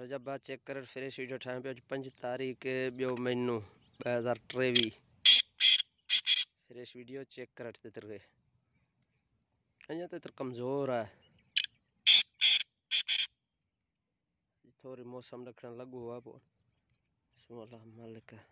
જો જબ ચેક કર ફ્રેશ વિડિયો ઠાયો પંચ તારીખ બે મહિનો 2023 ફ્રેશ વિડિયો ચેક કરતે તર કમજોર આય તોરી મોસમ દેખણ લાગો આ બો સુલ્લાહ માલકા